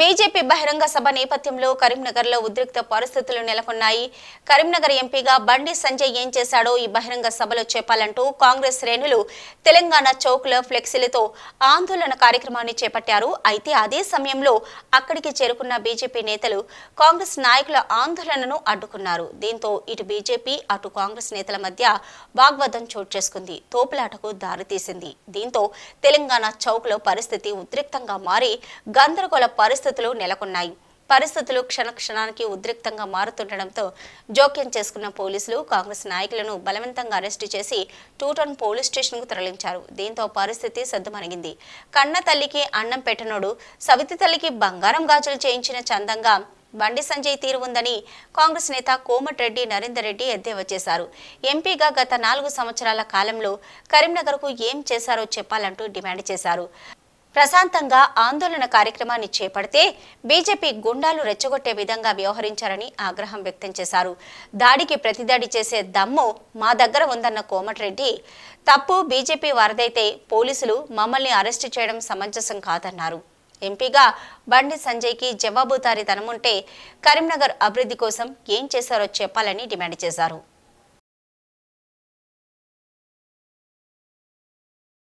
BJP బహిరంగ సభ నేపథ్యంలో కరీంనగర్లో ఉద్రిక్త పరిస్థితులు నెలకొన్నాయి కరీంనగర్ ఎంపీగా బండి సంజయ్ ఏం చేశాడో ఈ బహిరంగ సభలో చెప్పాలంటూ కాంగ్రెస్ శ్రేణులు తెలంగాణ లో ఫ్లెక్సీలతో ఆందోళన కార్యక్రమాన్ని చేపట్టారు అయితే అదే సమయంలో అక్కడికి చేరుకున్న బీజేపీ నేతలు కాంగ్రెస్ నాయకుల ఆందోళనను అడ్డుకున్నారు దీంతో ఇటు బీజేపీ అటు కాంగ్రెస్ నేతల మధ్య వాగ్వాదం చోటు చేసుకుంది తోపులాటకు దారితీసింది దీంతో తెలంగాణ చౌక్లో పరిస్థితి ఉద్రిక్తంగా మారి గందరగోళ పరిస్థితి పరిస్థితులు నెలకొన్నాయి పరిస్థితులు క్షణక్షణానికి ఉద్రిక్తంగా మారుతుండటంతో జోక్యం చేసుకున్న పోలీసులు కాంగ్రెస్ నాయకులను బలవంతంగా అరెస్టు చేసి టూటౌన్ పోలీస్ స్టేషన్కు తరలించారు దీంతో పరిస్థితి సద్దుమణిగింది కన్న తల్లికి అన్నం పెట్టనోడు సవితి తల్లికి బంగారం గాజులు చేయించిన చందంగా బండి సంజయ్ తీరు ఉందని కాంగ్రెస్ నేత కోమటిరెడ్డి నరేందర్ రెడ్డి ఎద్దేవా చేశారు ఎంపీగా గత నాలుగు సంవత్సరాల కాలంలో కరీంనగర్ కు ఏం చేశారో చెప్పాలంటూ డిమాండ్ చేశారు ప్రశాంతంగా ఆందోళన కార్యక్రమాన్ని చేపడితే బీజేపీ గుండాలు రెచ్చగొట్టే విధంగా వ్యవహరించారని ఆగ్రహం వ్యక్తం చేశారు దాడికి ప్రతిదాడి చేసే దమ్ము మా దగ్గర ఉందన్న కోమటిరెడ్డి తప్పు బీజేపీ వారిదైతే పోలీసులు మమ్మల్ని అరెస్టు చేయడం సమంజసం కాదన్నారు ఎంపీగా బండి సంజయ్కి జవాబుదారీతనముంటే కరీంనగర్ అభివృద్ధి కోసం ఏం చేశారో చెప్పాలని డిమాండ్ చేశారు